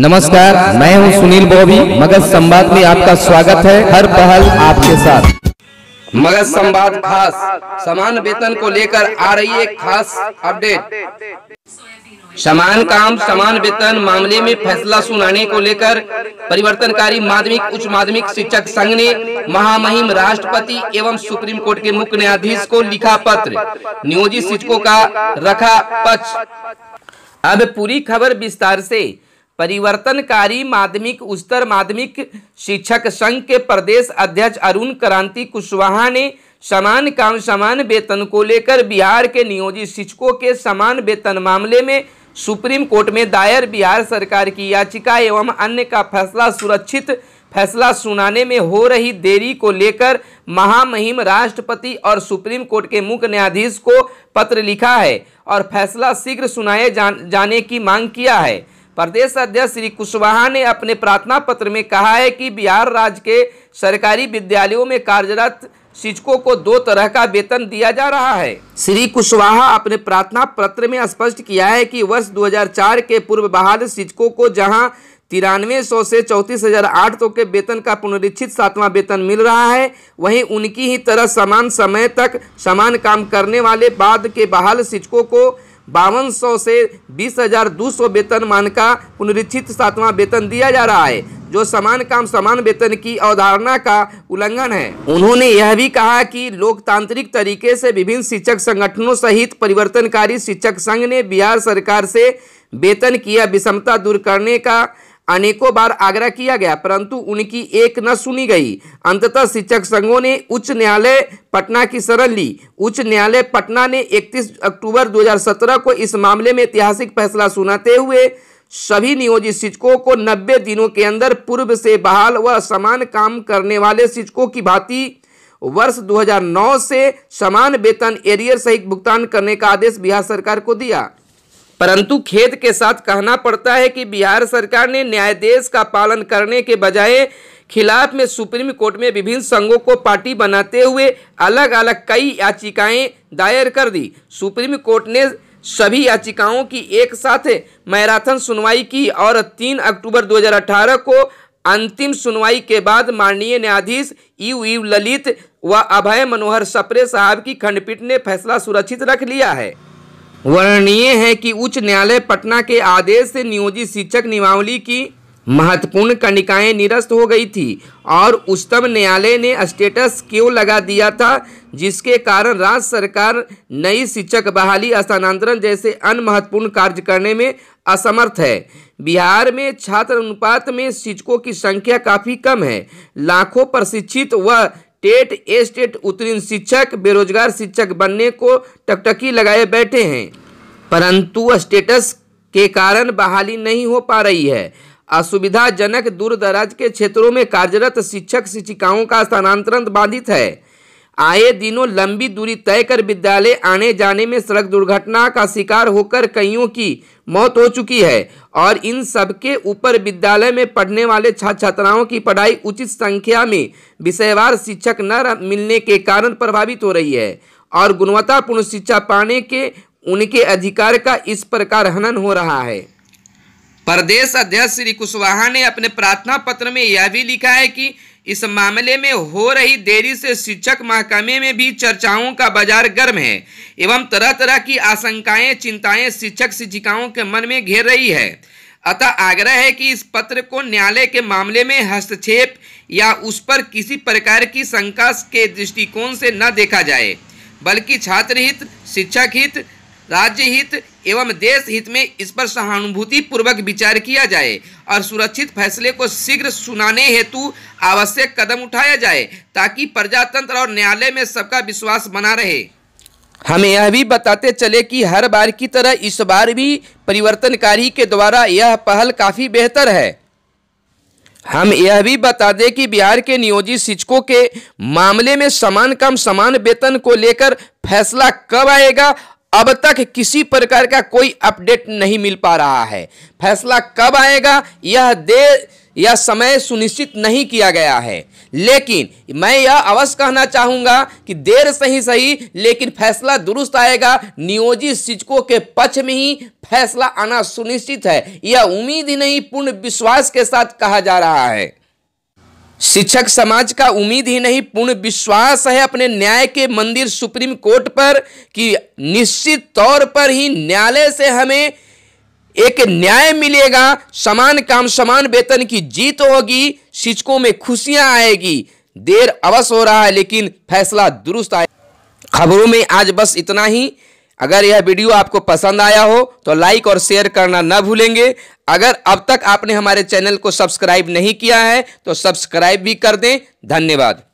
नमस्कार मैं हूं सुनील बोबी मगध संवाद में आपका स्वागत है हर पहल आपके साथ मगध संवाद खास समान वेतन को लेकर आ रही एक खास अपडेट समान काम समान वेतन मामले में फैसला सुनाने को लेकर परिवर्तनकारी माध्यमिक उच्च माध्यमिक शिक्षक संघ ने महामहिम राष्ट्रपति एवं सुप्रीम कोर्ट के मुख्य न्यायाधीश को लिखा पत्र नियोजित शिक्षकों का रखा पक्ष अब पूरी खबर विस्तार से परिवर्तनकारी माध्यमिक उच्चतर माध्यमिक शिक्षक संघ के प्रदेश अध्यक्ष अरुण क्रांति कुशवाहा ने समान काम समान वेतन को लेकर बिहार के नियोजित शिक्षकों के समान वेतन मामले में सुप्रीम कोर्ट में दायर बिहार सरकार की याचिका एवं अन्य का फैसला सुरक्षित फैसला सुनाने में हो रही देरी को लेकर महामहिम राष्ट्रपति और सुप्रीम कोर्ट के मुख्य न्यायाधीश को पत्र लिखा है और फैसला शीघ्र सुनाए जा, जाने की मांग किया है प्रदेश अध्यक्ष श्री कुशवाहा ने अपने प्रार्थना पत्र में कहा है कि बिहार राज्य के सरकारी विद्यालयों में कार्यरत शिक्षकों को दो तरह का वेतन दिया जा रहा है श्री कुशवाहा अपने प्रार्थना पत्र में स्पष्ट किया है कि वर्ष 2004 के पूर्व बहाल शिक्षकों को जहां तिरानवे सौ से चौंतीस हजार आठ सौ के वेतन का पुनरीक्षित सातवां वेतन मिल रहा है वहीं उनकी ही तरह समान समय तक समान काम करने वाले बाद के बहाल शिक्षकों को बावन सौ से बीस हजार दो सौ वेतन मान का पुनरीक्षित सातवां वेतन दिया जा रहा है जो समान काम समान वेतन की अवधारणा का उल्लंघन है उन्होंने यह भी कहा कि लोकतांत्रिक तरीके से विभिन्न शिक्षक संगठनों सहित परिवर्तनकारी शिक्षक संघ ने बिहार सरकार से वेतन की विषमता दूर करने का अनेकों बार आग्रह किया गया परंतु उनकी एक न सुनी गई अंततः शिक्षक संघों ने उच्च न्यायालय पटना की शरण ली उच्च न्यायालय पटना ने 31 अक्टूबर 2017 को इस मामले में ऐतिहासिक फैसला सुनाते हुए सभी नियोजित शिक्षकों को 90 दिनों के अंदर पूर्व से बहाल व समान काम करने वाले शिक्षकों की भांति वर्ष 2009 से समान वेतन एरियर सहित भुगतान करने का आदेश बिहार सरकार को दिया परंतु खेद के साथ कहना पड़ता है कि बिहार सरकार ने न्यायादेश का पालन करने के बजाय खिलाफ में सुप्रीम कोर्ट में विभिन्न संघों को पार्टी बनाते हुए अलग अलग कई याचिकाएं दायर कर दी सुप्रीम कोर्ट ने सभी याचिकाओं की एक साथ मैराथन सुनवाई की और 3 अक्टूबर 2018 को अंतिम सुनवाई के बाद माननीय न्यायाधीश यू यू ललित व अभय मनोहर सप्रे साहब की खंडपीठ ने फैसला सुरक्षित रख लिया है वर्णनीय है कि उच्च न्यायालय पटना के आदेश से नियोजित शिक्षक नियमावली की महत्वपूर्ण कणिकाएं निरस्त हो गई थी और उच्चतम न्यायालय ने स्टेटस क्यों लगा दिया था जिसके कारण राज्य सरकार नई शिक्षक बहाली स्थानांतरण जैसे अन्य महत्वपूर्ण कार्य करने में असमर्थ है बिहार में छात्र अनुपात में शिक्षकों की संख्या काफ़ी कम है लाखों प्रशिक्षित व टेट ए स्टेट उत्तीर्ण शिक्षक बेरोजगार शिक्षक बनने को टकटकी लगाए बैठे हैं परंतु स्टेटस के कारण बहाली नहीं हो पा रही है असुविधाजनक दूर दराज के क्षेत्रों में कार्यरत शिक्षक शिक्षिकाओं का स्थानांतरण बाधित है आए दिनों लंबी दूरी तय कर विद्यालय आने जाने में सड़क दुर्घटना का शिकार होकर कईयों की मौत हो चुकी है और इन सबके ऊपर विद्यालय में पढ़ने वाले छात्र छात्राओं की पढ़ाई उचित संख्या में विषयवार शिक्षक न मिलने के कारण प्रभावित हो रही है और गुणवत्तापूर्ण शिक्षा पाने के उनके अधिकार का इस प्रकार हनन हो रहा है प्रदेश अध्यक्ष श्री कुशवाहा ने अपने प्रार्थना पत्र में यह भी लिखा है कि इस मामले में हो रही देरी से शिक्षक महकमे में भी चर्चाओं का बाजार गर्म है एवं तरह तरह की आशंकाएं चिंताएं शिक्षक शिक्षिकाओं के मन में घेर रही है अतः आग्रह है कि इस पत्र को न्यायालय के मामले में हस्तक्षेप या उस पर किसी प्रकार की शंका के दृष्टिकोण से न देखा जाए बल्कि छात्र हित शिक्षक हित राज्य हित एवं देश हित में इस पर सहानुभूति पूर्वक विचार किया जाए और सुरक्षित फैसले को शीघ्र सुनाने हेतु आवश्यक कदम उठाया जाए ताकि प्रजातंत्र और न्यायालय में सबका विश्वास बना रहे हम यह भी बताते चले कि हर बार की तरह इस बार भी परिवर्तनकारी के द्वारा यह पहल काफ़ी बेहतर है हम यह भी बता दें कि बिहार के नियोजित शिक्षकों के मामले में समान कम समान वेतन को लेकर फैसला कब आएगा अब तक किसी प्रकार का कोई अपडेट नहीं मिल पा रहा है फैसला कब आएगा यह दे यह समय सुनिश्चित नहीं किया गया है लेकिन मैं यह अवश्य कहना चाहूँगा कि देर सही सही लेकिन फैसला दुरुस्त आएगा नियोजित शिक्षकों के पक्ष में ही फैसला आना सुनिश्चित है यह उम्मीद ही नहीं पूर्ण विश्वास के साथ कहा जा रहा है शिक्षक समाज का उम्मीद ही नहीं पूर्ण विश्वास है अपने न्याय के मंदिर सुप्रीम कोर्ट पर कि निश्चित तौर पर ही न्यायालय से हमें एक न्याय मिलेगा समान काम समान वेतन की जीत होगी शिक्षकों में खुशियां आएगी देर अवश्य हो रहा है लेकिन फैसला दुरुस्त आए खबरों में आज बस इतना ही अगर यह वीडियो आपको पसंद आया हो तो लाइक और शेयर करना ना भूलेंगे अगर अब तक आपने हमारे चैनल को सब्सक्राइब नहीं किया है तो सब्सक्राइब भी कर दें धन्यवाद